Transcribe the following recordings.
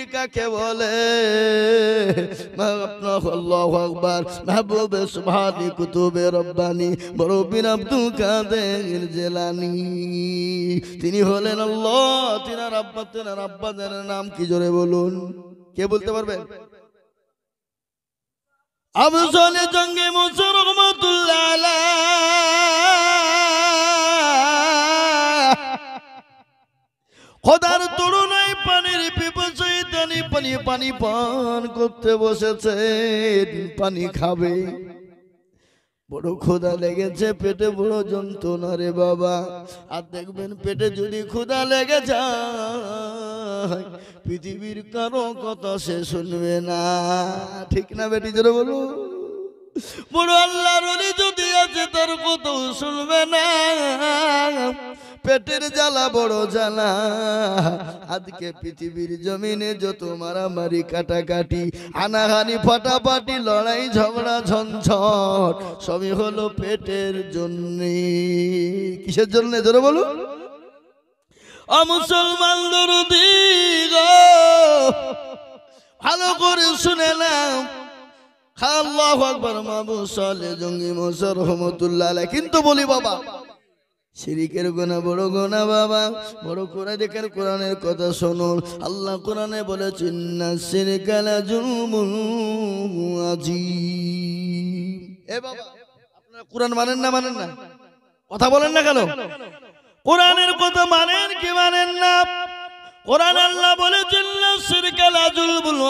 পীর কাকে বলে আল্লাহু আকবার মাহবুবে সুবহানি কুতুবে রব্বানি বড় পীর আব্দুল কাদের জেলানি তিনি হলেন আল্লাহ নাম কি জোরে বলুন কে বলতে পারবে জঙ্গে রহমতুল্লাহ খোদার তরুণায় পানির পিপ পানি পানি পানি পান করতে বসেছে পানি খাবে বড় ক্ষুধা লেগেছে পেটে বড় যন্ত্রণা রে বাবা আর দেখবেন পেটে যদি ক্ষুধা লেগে যায় পৃথিবীর কারো কত সে শুনবে না ঠিক না বেটি জোরে বলু বড় আল্লাহর যদি আছে তার কত শুনবে না পেটের জ্বালা বড় জ্বালা আজকে পৃথিবীর জমিনে যত মারামারি কাটাকাটি আনাহানি ফাটাফাটি লড়াই ঝগড়া ঝঞ্ঝট সবই হলো পেটের জন্য কিসের জন্য ধরে বলো অমুসলমান ভালো করে শুনে নাও জঙ্গি মোসর রহমতুল্লাহ কিন্তু বলি বাবা শিরিকের গোনা বড় গোনা বাবা বড় করে দেখেন কোরআনের কথা শোনুন আল্লাহ কোরআনে বলেছেন না শিরিকালা জুলমুল এ বাবা আপনারা কোরআন মানেন না মানেন না কথা বলেন না কেন কোরআনের কথা মানেন কি মানেন না কোরআন আল্লাহ বলেছেন না শিরিকালা জুলমুল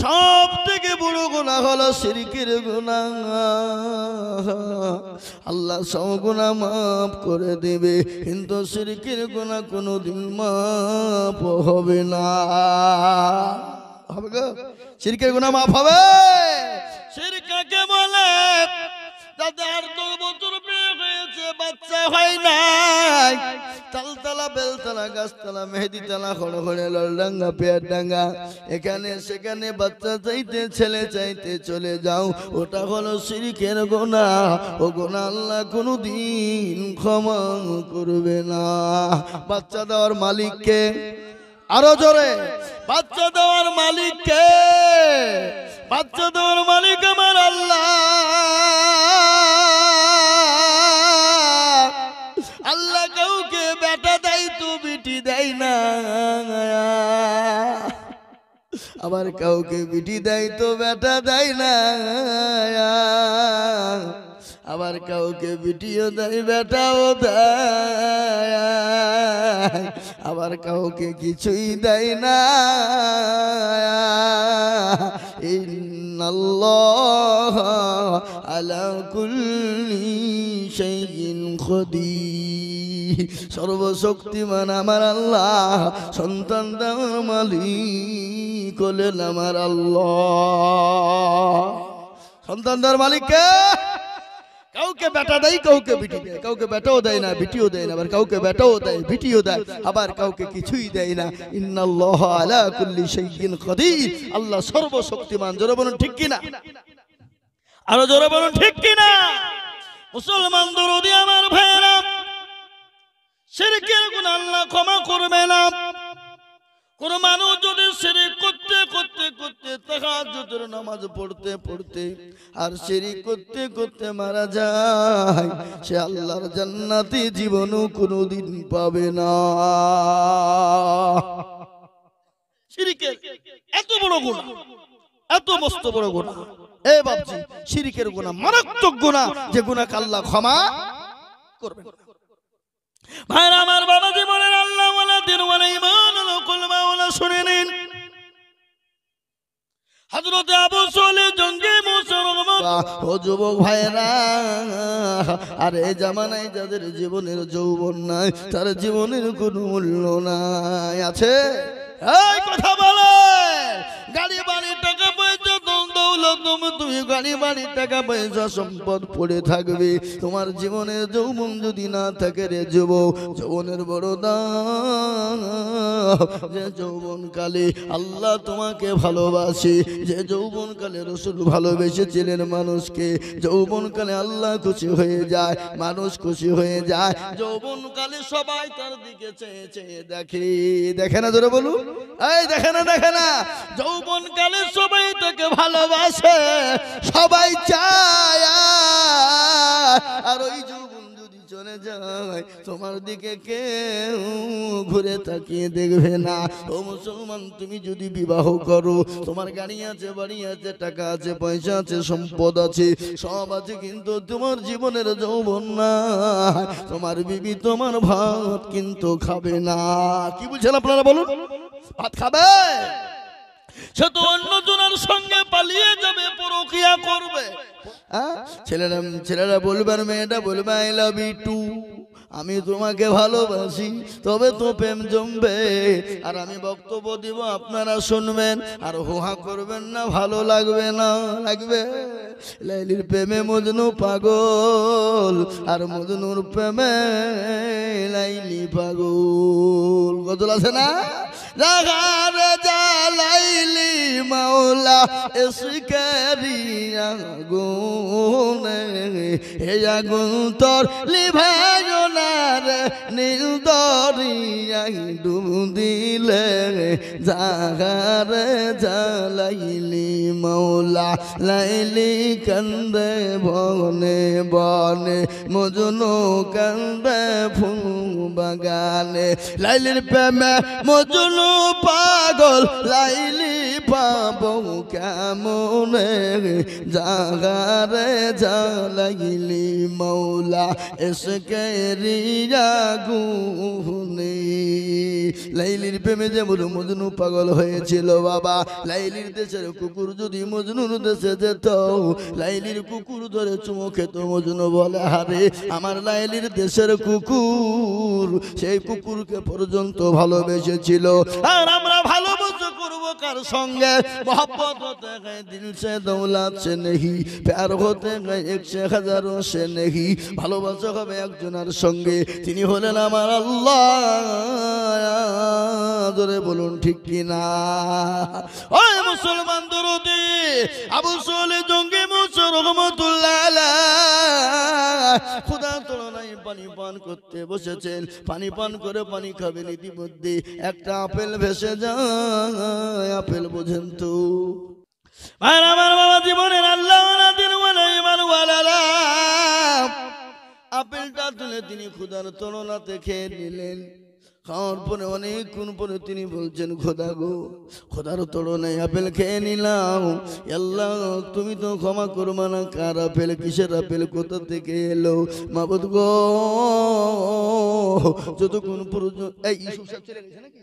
সব থেকে বড় গুণা হলো সিরিকের গুণা আল্লাহ সব গুণা মাফ করে দেবে কিন্তু সিরিকের গুণা কোনো দিন মাফ হবে না হবে সিরিকের গুণা মাফ হবে সিরকাকে বলে দাদা আর দু বাচ্চা হয় নাই তালতলা বেলতলা গাছতলা মেহেদিতলা খড় খড়ে লড়ডাঙ্গা ডাঙ্গা এখানে সেখানে বাচ্চা চাইতে ছেলে চাইতে চলে যাও ওটা হলো সিরিকের গোনা ও গোনা আল্লাহ কোনো দিন ক্ষমা করবে না বাচ্চা দেওয়ার মালিককে আরো জোরে বাচ্চা দেওয়ার মালিককে বাচ্চা দেওয়ার মালিক আমার আল্লাহ আবার কাউকে বিটি দেয় তো বেটা দেয় না আবার কাউকে বিটিও দেয় বেটাও দেয় আবার কাউকে কিছুই দেয় না ইন্নাল্লাহ আলা কুল্লি শাইইন খদির সর্বশক্তিমান আমার আল্লাহ সন্তান দেওয়ার মালিক হলেন আমার আল্লাহ সন্তান দার মালিককে কাউকে বেটা দেয় কাউকে বিটি দেয় কাউকে বেটাও দেয় না বিটিও দেয় না আবার কাউকে বেটাও দেয় বিটিও দেয় আবার কাউকে কিছুই দেয় না ইন্নাল্লাহ আলা কুল্লি শাইইন কদির আল্লাহ সর্বশক্তিমান জোরে বলুন ঠিক কি না আরো জোরে বলুন ঠিক কি না মুসলমান দরদি আমার ভাইরা সেরিকের গুণ আল্লাহ ক্ষমা করবে না কোন মানুষ যদি শিরিক করতে করতে করতে তাহাজুদের নামাজ পড়তে পড়তে আর শিরিক করতে করতে মারা যায় সে আল্লাহর জান্নাতে জীবনও কোনো দিন পাবে না শিরিকের এত বড় গুণ এত মস্ত বড় গুণ এ বাবজি শিরিকের গুণা মারাত্মক গুণা যে গুণাকে আল্লাহ ক্ষমা করবে ভাইরা আমার বাবা বলেন আল্লাহ শুনে নিন জঙ্গে ও যুবক ভাইরা আর এই জামানায় যাদের জীবনের যৌবন নাই তার জীবনের কোনো মূল্য নাই আছে এই কথা বলে গাড়ি তোমার যৌবন যদি না থাকে রে যুব যৌবনের বড় আল্লাহ তোমাকে ভালোবাসে যে রসুল ভালোবেসেছিলেন মানুষকে আল্লাহ খুশি হয়ে যায় মানুষ খুশি হয়ে যায় যৌবনকালে সবাই তার দিকে চেয়ে চেয়ে দেখে দেখে না ধরে বলু এই দেখে না দেখে না যৌবনকালে সবাই তাকে ভালোবাসে আসে সবাই আর ওই যুবন যদি চলে যায় তোমার দিকে কেউ ঘুরে তাকিয়ে দেখবে না ও মুসলমান তুমি যদি বিবাহ করো তোমার গাড়ি আছে বাড়ি আছে টাকা আছে পয়সা আছে সম্পদ আছে সব আছে কিন্তু তোমার জীবনের যৌবন না তোমার বিবি তোমার ভাত কিন্তু খাবে না কি বলছেন আপনারা বলুন ভাত খাবে সে তো জনের সঙ্গে পালিয়ে যাবে পরকিয়া করবে ছেলেরা ছেলেরা বলবেন মেয়েটা বলবে আই লাভ ইউ টু আমি তোমাকে ভালোবাসি তবে তো প্রেম জমবে আর আমি বক্তব্য দিব আপনারা শুনবেন আর হোহা করবেন না ভালো লাগবে না লাগবে লাইলির প্রেমে মজনু পাগল আর মজনুর প্রেমে লাইলি পাগল গজল আছে না রাগার লাইলি মাওলা এসকারিয়া গুনে হে আগুন তোর লিভাগ নীল দরিয়াই ডুব দিলে জাগারে জালাইলি মৌলা লাইলি কান্দে বনে বনে মজনু কান্দে ফুল বাগানে লাইলির প্রেমে মজনু পাগল লাইলি পাবো কেমনে জাগারে জালাইলি মৌলা এসে রিয়া গুনে লাইলির প্রেমে যে বলু মজনু পাগল হয়েছিল বাবা লাইলির দেশের কুকুর যদি মজনুর দেশে যেত লাইলির কুকুর ধরে চুমো খেত মজনু বলে হারে আমার লাইলির দেশের কুকুর সেই কুকুরকে পর্যন্ত ভালোবেসেছিল আর আমরা ভালোবাসা করবো কার সঙ্গে गए তিনি হলেন আমার আল্লাহ বলুন ঠিক কিনা মুসলমান তুলনায় পানি পান করতে বসেছেন পানি পান করে পানি খাবেন ইতিমধ্যে একটা আপেল ভেসে যা আপেল বোঝে পর্যন্ত আর আমার বাবা জীবনের আল্লাহ আপেলটা তুলে তিনি খুদার তরলাতে খেয়ে নিলেন খাওয়ার পরে অনেকক্ষণ পরে তিনি বলছেন খোদা গো খোদার তরণায় আপেল খেয়ে নিলাম এল্লা তুমি তো ক্ষমা করবা না কার আপেল কিসের আপেল কোথা থেকে এলো মাবুদ গো যতক্ষণ পর্যন্ত এই চলে গেছে নাকি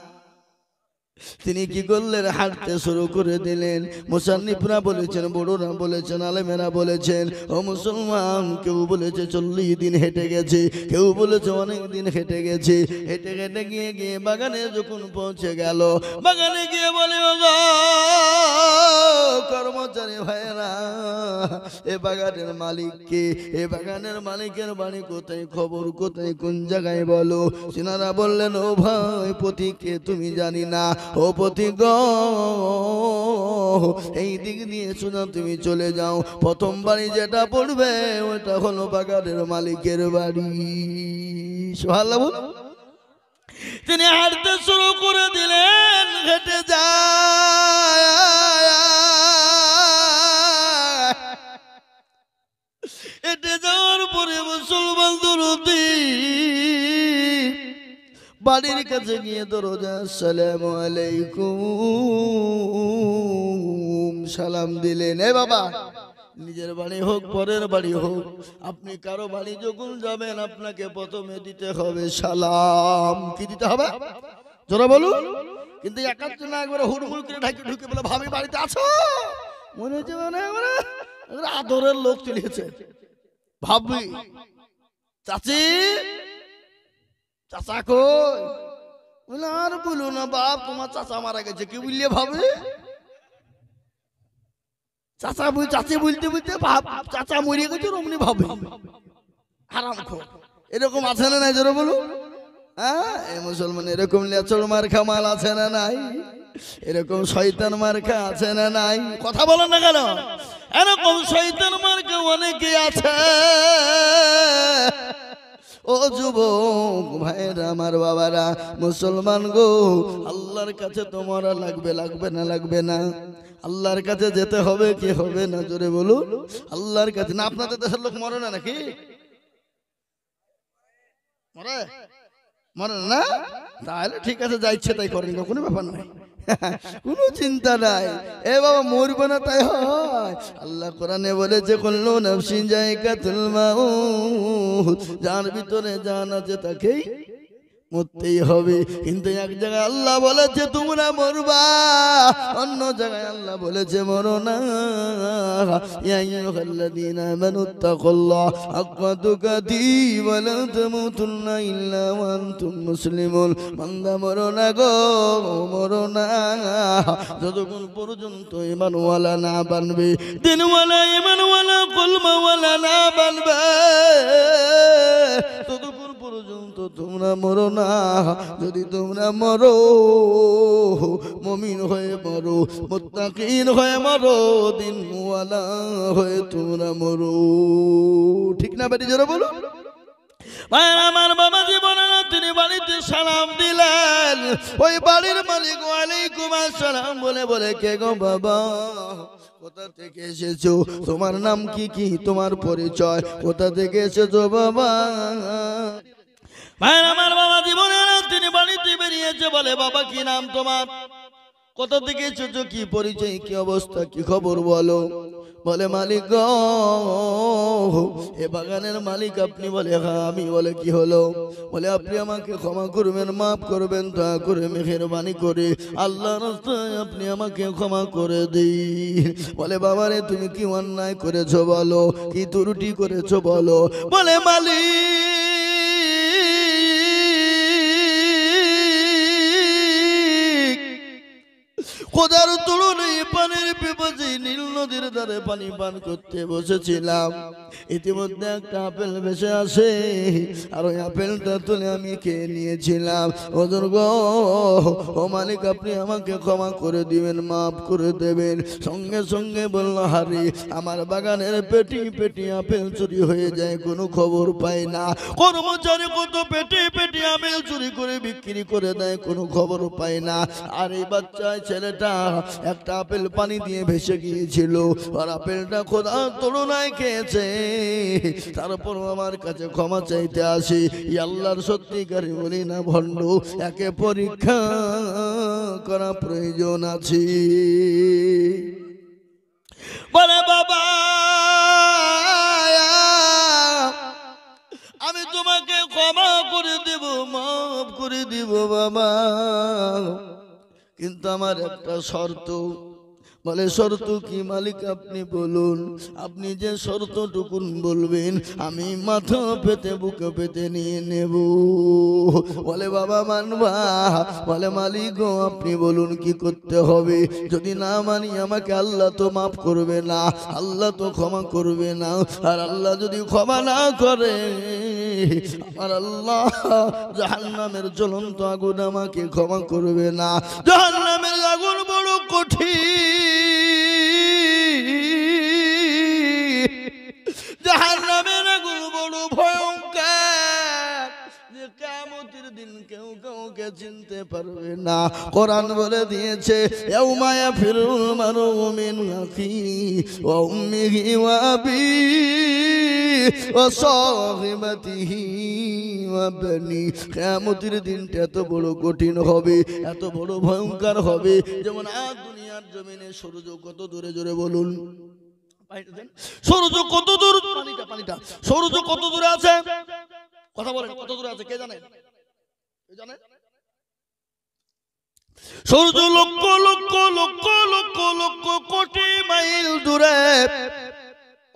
তিনি কি করলেন হাঁটতে শুরু করে দিলেন মুসানিফরা বলেছেন বড়রা বলেছেন আলেমেরা বলেছেন ও মুসলমান কেউ বলেছে চল্লিশ দিন হেঁটে গেছে কেউ বলেছে অনেক দিন হেঁটে গেছে হেঁটে হেঁটে গিয়ে গিয়ে বাগানে যখন পৌঁছে গেল বাগানে গিয়ে বলে কর্মচারী ভাইরা এ বাগানের মালিককে এ বাগানের মালিকের বাড়ি কোথায় খবর কোথায় কোন জায়গায় বলো সিনারা বললেন ও ভাই পতিকে তুমি জানি না ও পথিক এই দিক দিয়ে শোনা তুমি চলে যাও প্রথম বাড়ি যেটা পড়বে ওটা হলো বাগানের মালিকের বাড়ি ভালো তিনি হাঁটতে শুরু করে দিলেন হেঁটে যা বাড়ির কাছে গিয়ে দরজা সালাম আলাইকুম সালাম দিলেন এ বাবা নিজের বাড়ি হোক পরের বাড়ি হোক আপনি কারো বাড়ি যখন যাবেন আপনাকে প্রথমে দিতে হবে সালাম কি দিতে হবে জোরা বলুন কিন্তু একাত্তর না একবার হুড়মুড় করে ঢাকি ঢুকে বলে ভাবি বাড়িতে আছো মনে হচ্ছে মানে আদরের লোক চলিয়েছে ভাবি চাচি চাচা কই বলে আর বলো না বাপ তোমার চাচা মারা গেছে কি বললে ভাবে চাচা বল চাচি বলতে বলতে বাপ চাচা মরে গেছে অমনি ভাবে হারাম খো এরকম আছে না নাই জোরে বলো হ্যাঁ এই মুসলমান এরকম লেচড় মার্খা মাল আছে না নাই এরকম শয়তান মার্কা আছে না নাই কথা বলেন না কেন এরকম শয়তান মার্কা অনেকে আছে ও যুবক ভাইরা আমার বাবারা মুসলমান গো আল্লাহর কাছে তোমার লাগবে লাগবে না লাগবে না আল্লাহর কাছে যেতে হবে কি হবে না জোরে বলুন আল্লাহর কাছে না আপনাদের দেশের লোক মরে না নাকি মরে মরে না তাহলে ঠিক আছে যা ইচ্ছে তাই করেন কখনো ব্যাপার নাই কোনো চিন্তা নাই এ বাবা মরবে না তাই হয় আল্লাহ কোরআনে বলেছে করলো নফসিন না তুলমা যার ভিতরে জান আছে তাকেই মরতেই হবে কিন্তু এক জায়গায় আল্লাহ বলেছে তোমরা মরবা অন্য জায়গায় আল্লাহ বলেছে মরো না মুসলিমুল বান্দা মরো না গো মরো না পর্যন্ত না বানবে না ততক্ষণ পর্যন্ত তোমরা মরো না যদি তোমরা মরো মমিন হয়ে মরো মোত্তাকিন হয়ে মরো দিনওয়ালা হয়ে তোমরা মরো ঠিক না বেটি জোরে বলো আমার বাবা জীবনের তিনি বাড়িতে সালাম দিলেন ওই বাড়ির মালিক ওয়ালাইকুম আসসালাম বলে বলে কে গো বাবা কোথা থেকে এসেছো তোমার নাম কি কি তোমার পরিচয় কোথা থেকে এসেছো বাবা ভাইয়ের আমার বাবা জীবনের তিনি বাড়িতে বেরিয়েছে বলে বাবা কি নাম তোমার কত থেকে এসেছো কি পরিচয় কি অবস্থা কি খবর বলো বলে মালিক এ বাগানের মালিক আপনি বলে হ্যাঁ আমি বলে কি হলো বলে আপনি আমাকে ক্ষমা করবেন মাফ করবেন তা করে মেহরবানি করে আল্লাহ রাস্তায় আপনি আমাকে ক্ষমা করে দিই বলে বাবারে তুমি কি অন্যায় করেছো বলো কি ত্রুটি করেছো বলো বলে মালিক খোদার তুলনায় পানির পিপাসে নীল নদীর ধারে পানি পান করতে বসেছিলাম ইতিমধ্যে একটা আপেল বেসে আসে আর ওই আপেলটা তুলে আমি খেয়ে নিয়েছিলাম ও দুর্গ ও মালিক আপনি আমাকে ক্ষমা করে দিবেন মাফ করে দেবেন সঙ্গে সঙ্গে বলল হারি আমার বাগানের পেটি পেটি আপেল চুরি হয়ে যায় কোনো খবর পায় না কর্মচারী কত পেটি পেটি আপেল চুরি করে বিক্রি করে দেয় কোনো খবর পায় না আর এই বাচ্চায় ছেলেটা একটা একটা আপেল পানি দিয়ে ভেসে গিয়েছিল আর আপেলটা খোদা তরুণায় খেয়েছে তারপর আমার কাছে ক্ষমা চাইতে আসি ইয়াল্লার সত্যিকারী বলি না ভণ্ড একে পরীক্ষা করা প্রয়োজন আছে বলে বাবা আমি তোমাকে ক্ষমা করে দেব মাফ করে দেব বাবা কিন্তু আমার একটা শর্ত বলে শর্ত কি মালিক আপনি বলুন আপনি যে টুকুন বলবেন আমি মাথা পেতে বুকে পেতে নিয়ে নেব বলে বাবা মানবা বলে মালিক আপনি বলুন কি করতে হবে যদি না মানি আমাকে আল্লাহ তো মাফ করবে না আল্লাহ তো ক্ষমা করবে না আর আল্লাহ যদি ক্ষমা না করে আমার আল্লাহ জাহান্নামের জ্বলন্ত আগুন আমাকে ক্ষমা করবে না জাহান্নামের আগুন উঠি তোমাকে চিনতে পারবে না কোরআন বলে দিয়েছে ইয়াউমায়া ফিরুল ওয়া উম্মিহি ওয়া আবি এত বড় হবে যেমন জমিনে কত দূরে বলুন কত কত দূরে আছে কথা বলেন কত দূরে আছে কে জানে কে জানে সূর্য লক্ষ লক্ষ লক্ষ লক্ষ লক্ষ কোটি মাইল দূরে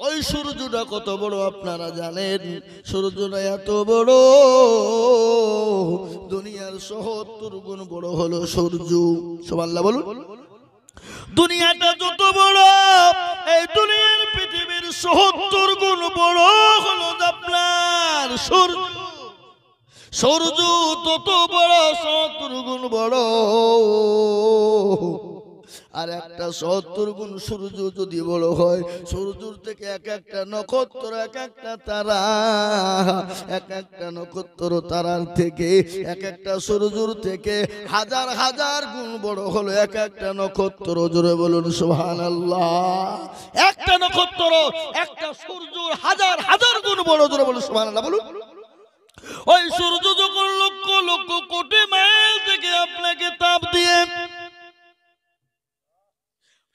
ওই সূর্যটা কত বড় আপনারা জানেন সূর্যটা এত বড় দুনিয়ার সহত্তর গুণ বড় হলো সূর্য সোমাল্লা বলুন দুনিয়াটা যত বড় এই দুনিয়ার পৃথিবীর সহত্তর গুণ বড় হলো আপনার সূর্য সূর্য তত বড় শত্রুগুণ বড় আর একটা শত্রুগুণ সূর্য যদি বড় হয় সূর্যর থেকে এক একটা নক্ষত্র এক একটা তারা এক একটা নক্ষত্র তারার থেকে এক একটা সূর্যর থেকে হাজার হাজার গুণ বড় হলো এক একটা নক্ষত্র জোরে বলুন সুহান একটা নক্ষত্র একটা সূর্যর হাজার হাজার গুণ বড় জোরে বলুন সুহান আল্লাহ বলুন ওই সূর্য যখন লক্ষ লক্ষ কোটি মাইল থেকে আপনাকে তাপ দিয়ে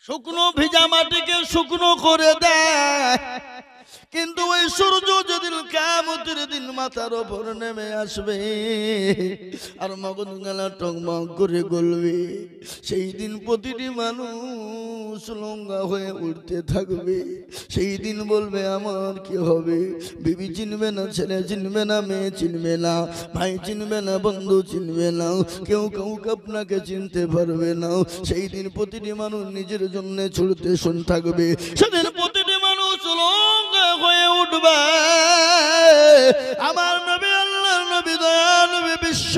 শুকনো ভিজা মাটিকে শুকনো করে দেয় কিন্তু ওই সূর্য যেদিন কামতের দিন মাথার ওপর নেমে আসবে আর মগন গেলা টকমক করে গলবে সেই দিন প্রতিটি মানুষ লঙ্গা হয়ে উঠতে থাকবে সেই দিন বলবে আমার কি হবে বিবি চিনবে না ছেলে চিনবে না মেয়ে চিনবে না ভাই চিনবে না বন্ধু চিনবে না কেউ কেউ আপনাকে চিনতে পারবে না সেই দিন প্রতিটি মানুষ নিজের জন্য ছুটতে শুন থাকবে সেদিন প্রতি চলঙ্গ হয়ে উঠবে আমার নবী নবী বিশ্ব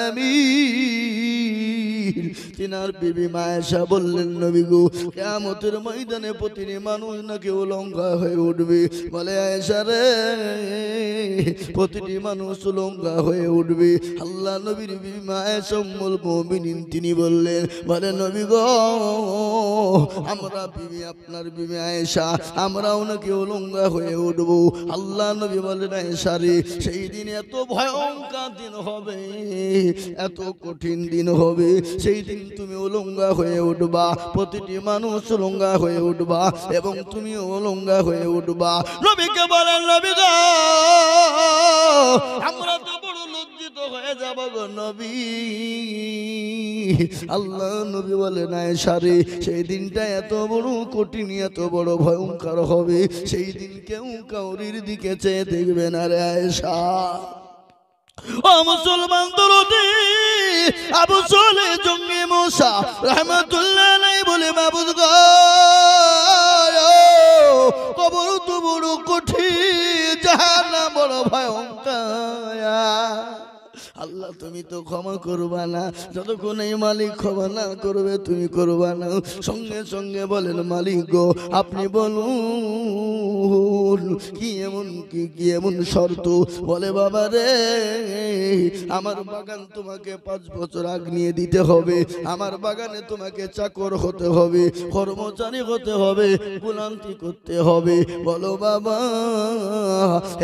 নবী তিনার বিবি মায়েশা বললেন নবী গো ময়দানে মানুষ নাকি উলঙ্গা হয়ে উঠবে বলে আয়েশা রে প্রতিটি মানুষ উলঙ্গা হয়ে উঠবে আল্লাহ নবীর বিবি মায়েশা উম্মুল তিনি বললেন বলে নবী গো আমরা বিবি আপনার বিবি আয়েশা আমরাও নাকি উলঙ্গা হয়ে উঠবো আল্লাহ নবী বলেন আয়েশা রে সেই দিন এত ভয়ঙ্কর দিন হবে এত কঠিন দিন হবে সেই দিন তুমি উলঙ্গা হয়ে উঠবা প্রতিটি মানুষ উলঙ্গা হয়ে উঠবা এবং তুমি উলঙ্গা হয়ে উঠবা নবীকে বলেন নবী আমরা হয়ে যাব গো নবী আল্লাহ নবী বলে না সারে সেই দিনটা এত বড় কঠিন এত বড় ভয়ঙ্কর হবে সেই দিন কেউ কাউরির দিকে চেয়ে দেখবে না রে আয়সা ও মুসলমান দরদি আবু সোলে জঙ্গি মোসা রহমতুল্লাহ নাই বলে বাবুদ গো কবর তো বড় কঠিন জাহান্নাম বড় ভয়ঙ্কর আল্লাহ তুমি তো ক্ষমা করবা না যতক্ষণ এই মালিক ক্ষমা না করবে তুমি করবা না সঙ্গে সঙ্গে বলেন মালিক গো আপনি বলুন কি এমন কি কি এমন শর্ত বলে বাবা রে আমার বাগান তোমাকে পাঁচ বছর আগ নিয়ে দিতে হবে আমার বাগানে তোমাকে চাকর হতে হবে কর্মচারী হতে হবে গুলান্তি করতে হবে বলো বাবা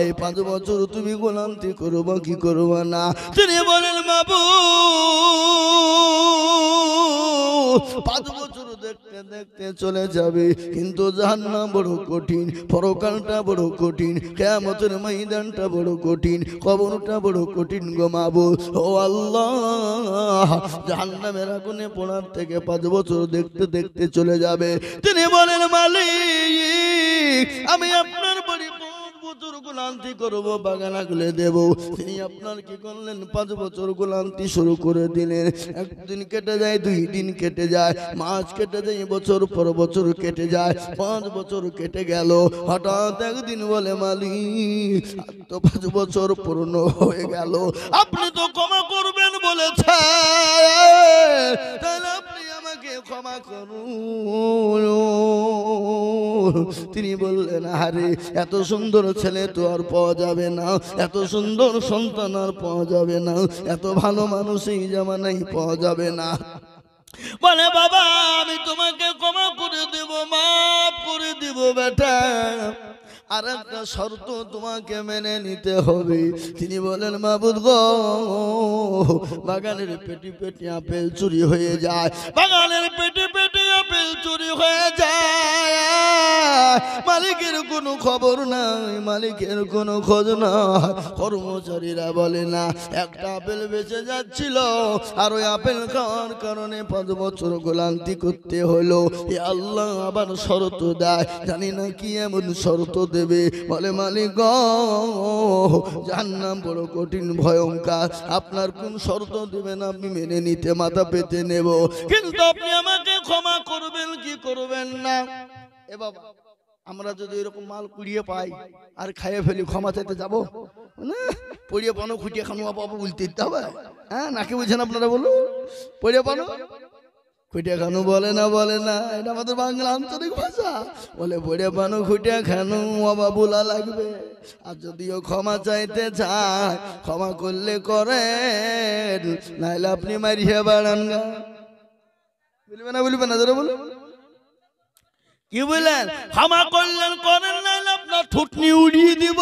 এই পাঁচ বছর তুমি গুলান্তি করবা কি করবা না তিনি বলেন বাবু পাঁচ বছর দেখতে দেখতে চলে যাবে থেকে পাঁচ বছর দেখতে দেখতে চলে যাবে তিনি বলেন মালিক আমি আপনার বাড়ি বছর গুলান্তি করবো বাগানা খুলে দেবো তিনি আপনার কি করলেন পাঁচ বছর গুলান্তি শুরু করে দিলেন একদিন কেটে যায় দুই দিন কেটে যায় মাস কেটে যায় বছর পর বছর কেটে যায় পাঁচ বছর কেটে গেল হঠাৎ একদিন বলে মালিক তো পাঁচ বছর পূর্ণ হয়ে গেল আপনি তো ক্ষমা করবেন বলেছে তাহলে আপনি আমাকে ক্ষমা করুন তিনি বললেন আরে এত সুন্দর ছেলে তো আর পাওয়া যাবে না এত সুন্দর সন্তান আর পাওয়া যাবে না এত ভালো মানুষ এই জামানাই পাওয়া যাবে না বলে বাবা আমি তোমাকে ক্ষমা করে দেব মাফ করে দেব বেটা আর একটা শর্ত তোমাকে মেনে নিতে হবে তিনি বলেন মাবুদ গো বাগানের পেটি পেটি আপেল চুরি হয়ে যায় বাগানের পেটি পেটি আপেল চুরি হয়ে যায় মালিকের কোনো খবর নাই মালিকের কোনো খোঁজ নাই কর্মচারীরা বলে না একটা আপেল বেঁচে যাচ্ছিল আর ওই আপেল খাওয়ার কারণে পাঁচ বছর গোলান্তি করতে হলো এ আল্লাহ আবার শরত দেয় জানি না কি এমন শরত দেবে বলে মালিক জান্নাম বড় কঠিন ভয়ঙ্কার আপনার কোন শরত দেবেন আমি মেনে নিতে মাথা পেতে নেব কিন্তু আপনি আমাকে ক্ষমা করবেন কি করবেন না এ বাবা আমরা যদি এরকম মাল কুড়িয়ে পাই আর খাইয়ে ফেলি ক্ষমা চাইতে যাবো না পড়িয়ে পানো খুঁটিয়ে খানো বাবা বলতে দিতে হবে হ্যাঁ নাকি বুঝছেন আপনারা বলুন পড়িয়ে পানো খুঁটিয়া খানু বলে না বলে না এটা আমাদের বাংলা আঞ্চলিক ভাষা বলে বড়ে পানো খুঁটিয়া খানু বাবা বোলা লাগবে আর যদিও ক্ষমা চাইতে চায় ক্ষমা করলে করেন নাহলে আপনি মারিয়ে বাড়ান গা বলবে না বলবে না ধরে বলো কি বললেন ক্ষমা করলেন করেন না আপনার ঠুটনি উড়িয়ে দিব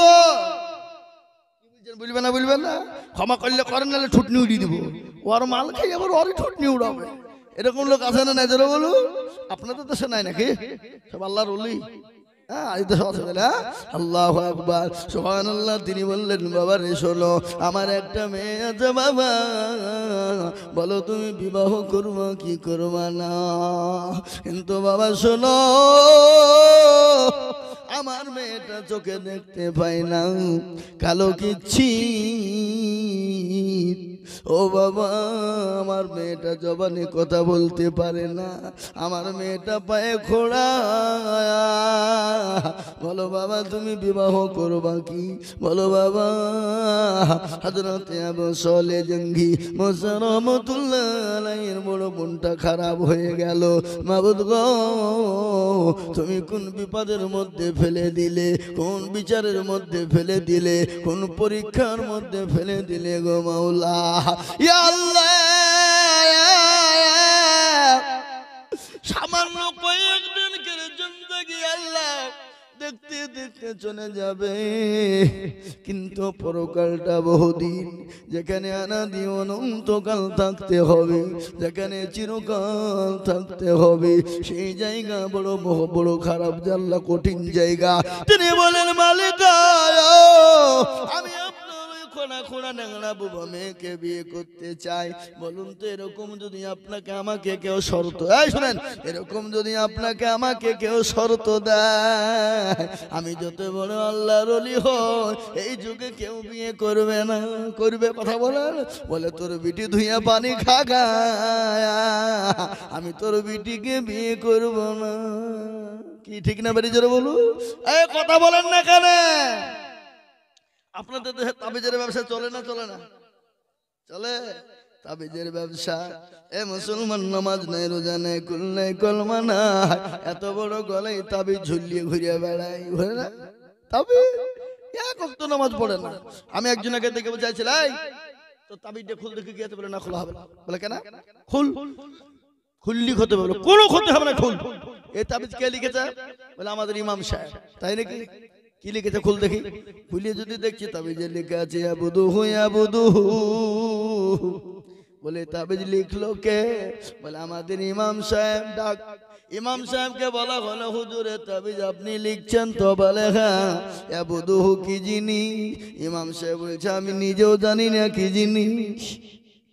বলবে না বলবে না ক্ষমা করলে করেন নাহলে ঠুটনি উড়িয়ে দিব ওর মাল খাই আবার ওরই ঠুটনি উড়াবে এরকম লোক আছে না নাই ধরে বলো আপনাদের তো নাই নাকি সব আল্লাহর অলি আল্লাহ আকবার সোহান আল্লাহ তিনি বললেন বাবা রে শোনো আমার একটা মেয়ে আছে বাবা বলো তুমি বিবাহ করবো কি করবা না কিন্তু বাবা শোনো আমার মেয়েটা চোখে দেখতে পাই না কালো কিচ্ছি ও বাবা আমার মেয়েটা জবানে কথা বলতে পারে না আমার মেয়েটা পায়ে খোড়া বলো বাবা তুমি বিবাহ করবা কি বলো বাবা হাজরতে সলে জঙ্গি মোসারমতুল্লাহের বড় বোনটা খারাপ হয়ে গেল মাবুদ গ তুমি কোন বিপদের মধ্যে ফেলে দিলে কোন বিচারের মধ্যে ফেলে দিলে কোন পরীক্ষার মধ্যে ফেলে দিলে গো মাওলা সামান্য কয়েকদিন করে জিন্দগি আল্লাহ দেখতে দেখতে চলে যাবে কিন্তু পরকালটা বহুদিন যেখানে আনাদি অনন্তকাল থাকতে হবে যেখানে চিরকাল থাকতে হবে সেই জায়গা বড় বড় খারাপ জানলা কঠিন জায়গা তিনি বলেন মালিক আমি আপনার বিয়ে করতে বলুন তো এরকম যদি আপনাকে আমাকে কেউ শর্ত শোনেন এরকম যদি আপনাকে আমাকে কেউ শর্ত আমি যত বড় আল্লাহর এই যুগে কেউ বিয়ে করবে না করবে কথা বলার বলে তোর বিটি ধুইয়া পানি খাগা আমি তোর বিটিকে বিয়ে করব না কি ঠিক না বেরিয়ে বলুন এ কথা বলেন না কেন আপনাদের দেশে তাবিজের ব্যবসা চলে না চলে না চলে তাবিজের ব্যবসা এ মুসলমান নামাজ নাই রোজা নাই কুল নেই কলমা নাই এত বড় গলাই তাবিজ ঝুলিয়ে ঘুরিয়ে বেড়াই ঘুরে না তবে এক অক্ত নামাজ পড়ে না আমি একজনকে দেখে বোঝাইছিল এই তো তাবিজটা খুল দেখে গিয়েছে বলে না খোলা হবে না বলে কেন খুল খুললি হতে পারবে কোনো ক্ষতি হবে না খুল এ তাবিজ কে লিখেছে বলে আমাদের ইমাম সাহেব তাই নাকি কি লিখেছে খুল দেখি খুলে যদি দেখছি তবে যে লিখে আছে আবুদু আবুদু বলে তাবিজ লিখলো কে বলে আমাদের ইমাম সাহেব ডাক ইমাম সাহেবকে বলা হলো হুজুরে তাবিজ আপনি লিখছেন তো বলে হ্যাঁ আবুদুহু কি জিনিস ইমাম সাহেব বলছে আমি নিজেও জানি না কি জিনিস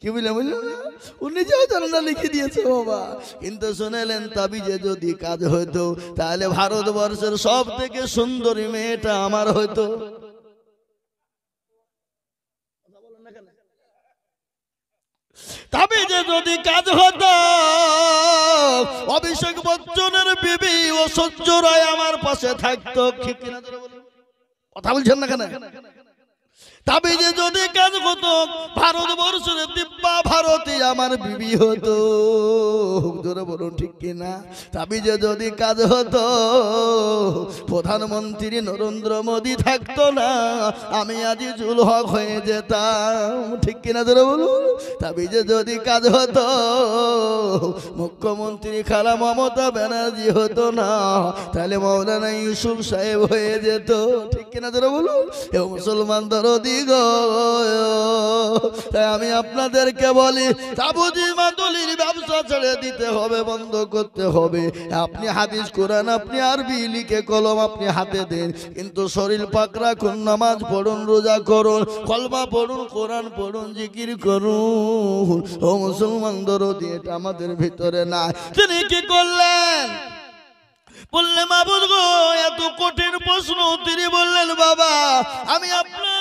কি বুঝলে বুঝলেন ও নিজেও লিখে দিয়েছে বাবা কিন্তু শুনেলেন যদি কাজ হইতো তাহলে ভারতবর্ষের সব থেকে সুন্দরী মেয়েটা আমার হইতো যদি কাজ হতো অভিষেক বচ্চনের বিবি ও সহ্য রায় আমার পাশে থাকতো কথা বলছেন না কেন তাবিজে যদি কাজ হতো ভারতবর্ষের দিব্যা ভারতী আমার বিবি হতো ধরে বলুন ঠিক কিনা তাবিজে যদি কাজ হতো প্রধানমন্ত্রী নরেন্দ্র মোদী থাকতো না আমি আজ হক হয়ে যেতাম ঠিক কিনা ধরে বলুন তাবিজে যদি কাজ হতো মুখ্যমন্ত্রী খালা মমতা ব্যানার্জি হতো না তাহলে মৌলানা ইউসুফ সাহেব হয়ে যেত ঠিক কিনা ধরে বলুন এ মুসলমান দরদি আমি আপনাদেরকে বলি তাবুজি মাদুলির ব্যবসা ছেড়ে দিতে হবে বন্ধ করতে হবে আপনি হাদিস করেন আপনি আরবি লিখে কলম আপনি হাতে দেন কিন্তু শরীর পাক রাখুন নামাজ পড়ুন রোজা করুন কলমা পড়ুন কোরআন পড়ুন জিকির করুন ও মুসলমান দরদি এটা আমাদের ভিতরে না তিনি কি করলেন বললে মাবুদ গো এত কঠিন প্রশ্ন তিনি বললেন বাবা আমি আপনার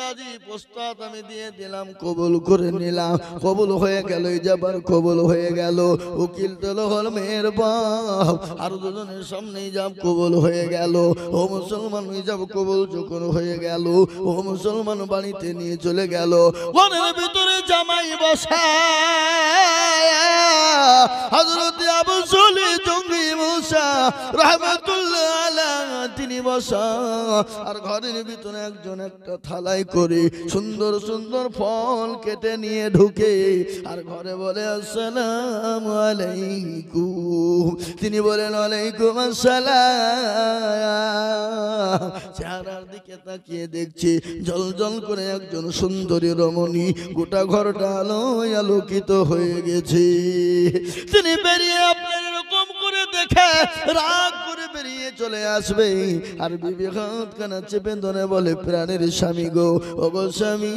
রাজি প্রস্তাব আমি দিয়ে দিলাম কবুল করে নিলাম কবুল হয়ে গেল যাবার কবুল হয়ে গেল উকিল তেল হল মেয়ের বাপ আর দুজনের সামনে যাব কবুল হয়ে গেল ও মুসলমান যাব কবুল যখন হয়ে গেল ও মুসলমান বাড়িতে নিয়ে চলে গেল বনের ভিতরে জামাই বসা হজরত আবু জঙ্গি মুসা রহমতুল্লাহ তিনি বসা আর ঘরের ভিতরে একজন একটা থালাই আদায় করে সুন্দর সুন্দর ফল কেটে নিয়ে ঢুকে আর ঘরে বলে আসসালাম আলাইকুম তিনি বলেন আলাইকুম আসসালাম চেহারার দিকে তাকিয়ে দেখছি জল জল করে একজন সুন্দরী রমণী গোটা ঘরটা আলোয় আলোকিত হয়ে গেছে তিনি বেরিয়ে আপনার এরকম করে দেখে রাগ করে বেরিয়ে চলে আসবে আর বিবেকাত কানা চেপে ধরে বলে প্রাণের স্বামী গো ওগো স্বামী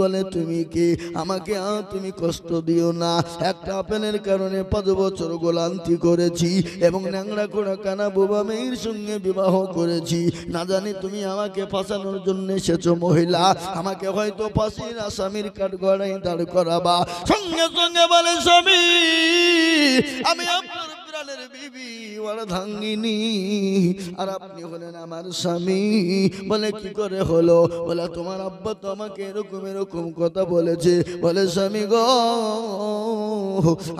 বলে তুমি কি আমাকে আর তুমি কষ্ট দিও না একটা আপেলের কারণে পাঁচ বছর গোলান্তি করেছি এবং ন্যাংরা করা কানা বোবা মেয়ের সঙ্গে বিবাহ করেছি না জানি তুমি আমাকে ফাঁসানোর জন্য এসেছো মহিলা আমাকে হয়তো ফাঁসির আসামির গড়াই দাঁড় করাবা সঙ্গে সঙ্গে বলে স্বামী আমি আপনার আমার বিবি ওর অর্ধাঙ্গিনী আর আপনি হলেন আমার স্বামী বলে কি করে হলো বলে তোমার আব্বা তো আমাকে এরকম এরকম কথা বলেছে বলে স্বামী গো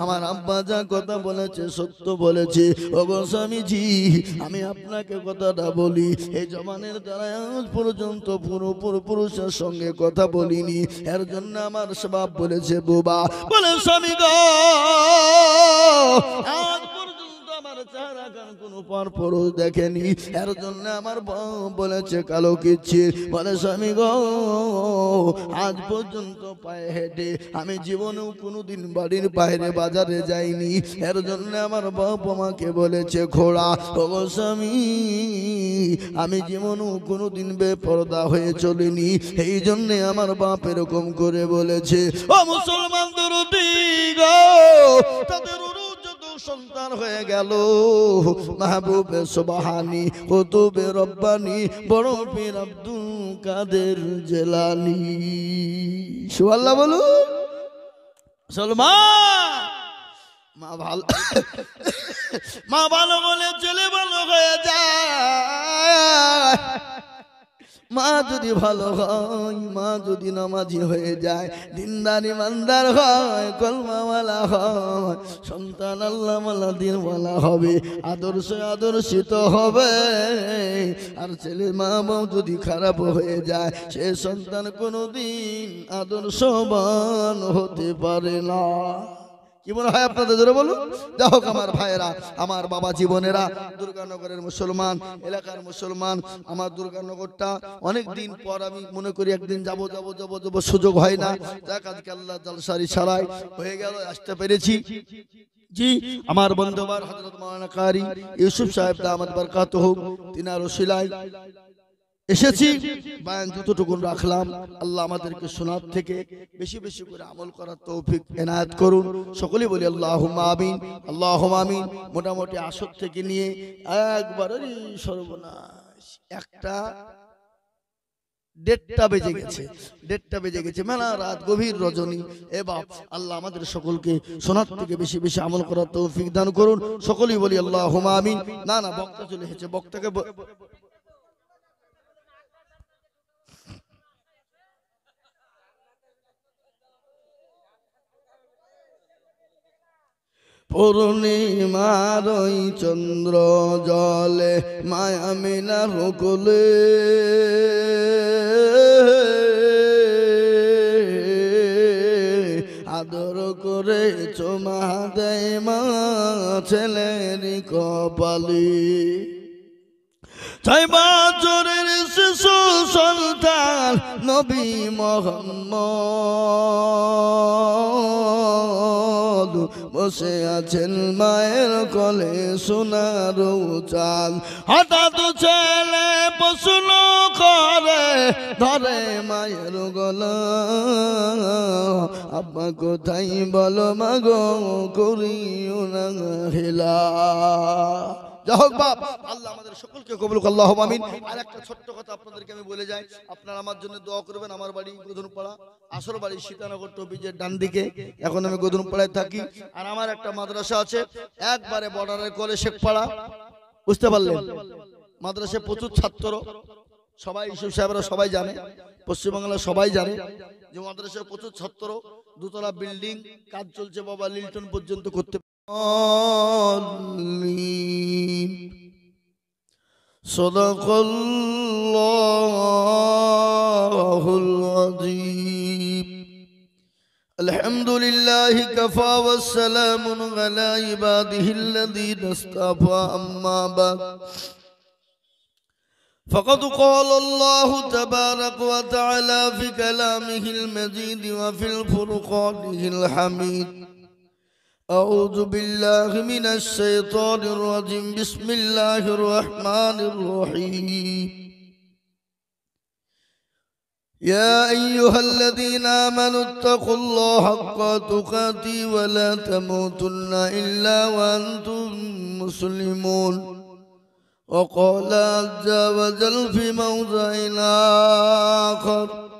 আমার আব্বা যা কথা বলেছে সত্য বলেছে ও গো স্বামীজি আমি আপনাকে কথাটা বলি এই জমানের দ্বারা আজ পর্যন্ত পুরোপুর পুরুষের সঙ্গে কথা বলিনি এর জন্য আমার স্বভাব বলেছে বোবা বলে স্বামী গো চার আগান কোনো পর পুরুষ দেখেনি এর জন্য আমার বলেছে কালো কিচ্ছি বলে স্বামী আজ পর্যন্ত পায়ে হেঁটে আমি জীবনেও কোনোদিন বাড়ির বাইরে বাজারে যাইনি এর জন্য আমার বাপ আমাকে বলেছে ঘোড়া ওগো স্বামী আমি জীবনেও কোনোদিন বেপরদা হয়ে চলিনি এই জন্যে আমার বাপ এরকম করে বলেছে ও মুসলমান দুরুদি গো তাদের সন্তান হয়ে গেল মাহবুবে সুবাহানি কুতুবে রব্বানি বড় পীর আব্দুল কাদের জেলানি সুবহানাল্লাহ বলু সলমা মা ভালো মা ভালো বলে ছেলে ভালো হয়ে যায় মা যদি ভালো হয় মা যদি নামাজি হয়ে যায় দিনদারি মান্দার হয় কলমাওয়ালা হয় সন্তান আল্লাহ দিন বলা হবে আদর্শ আদর্শিত হবে আর ছেলে মা বউ যদি খারাপ হয়ে যায় সে সন্তান কোনো দিন আদর্শবান হতে পারে না কি মনে হয় আপনাদের জোরে বলুন যা হোক আমার ভাইয়েরা আমার বাবা জীবনেরা দুর্গানগরের মুসলমান এলাকার মুসলমান আমার দুর্গানগরটা অনেক দিন পর আমি মনে করি একদিন যাব যাব যাব যাব সুযোগ হয় না যাক আজকে আল্লাহ জালসারি ছাড়াই হয়ে গেল আসতে পেরেছি জি আমার বন্ধুবার হজরত মাওলানা কারি ইউসুফ সাহেব দামাত বরকাত হোক তিনার ওসিলায় এসেছি বায়ান যতটুকুন রাখলাম আল্লাহ আমাদেরকে শোনার থেকে বেশি বেশি করে আমল করার তৌফিক এনায়ত করুন সকলেই বলি আল্লাহ আমিন আল্লাহ আমিন মোটামুটি আসর থেকে নিয়ে একবারই সর্বনাশ একটা দেড়টা বেজে গেছে দেড়টা বেজে গেছে মেলা রাত গভীর রজনী এ বাপ আল্লাহ আমাদের সকলকে সোনার থেকে বেশি বেশি আমল করার তৌফিক দান করুন সকলেই বলি আল্লাহ আমিন না না বক্তা চলে এসেছে বক্তাকে পূর্ণিমার চন্দ্র জলে মায়া মিনা রুকুলে আদর করে চোমা দেয় মা ছেলের কপালি চাইবা বছরের শিশু সন্তান নবী মোহাম্মদ বসে আছেন মায়ের কলে সোনার চাল হঠাৎ ছেলে বসুন করে ধরে মায়ের গলা আব্বা কোথায় বলো মাগ করিও না হেলা যা হোক আমাদের সকলকে কবুল আর একটা ছোট্ট কথা আপনাদেরকে আমি বলে যাই আপনারা আমার জন্য দোয়া করবেন আমার বাড়ি বাড়ি সীতানগর এখন আমি থাকি আর আমার একটা মাদ্রাসা আছে একবারে বর্ডারের কলে শেখপাড়া বুঝতে পারলেন মাদ্রাসায় প্রচুর ছাত্র সবাই ইসুফ সাহেবরা সবাই জানে পশ্চিমবাংলা সবাই জানে যে মাদ্রাসায় প্রচুর ছাত্র দুতলা বিল্ডিং কাজ চলছে বাবা লিল্টন পর্যন্ত করতে الضالين صدق الله العظيم الحمد لله كفى والسلام على عباده الذين اصطفى أما بعد فقد قال الله تبارك وتعالى في كلامه المجيد وفي الفرقان الحميد أعوذ بالله من الشيطان الرجيم بسم الله الرحمن الرحيم يا أيها الذين آمنوا اتقوا الله حق تقاته ولا تموتن إلا وأنتم مسلمون وقال عز وجل في موضع آخر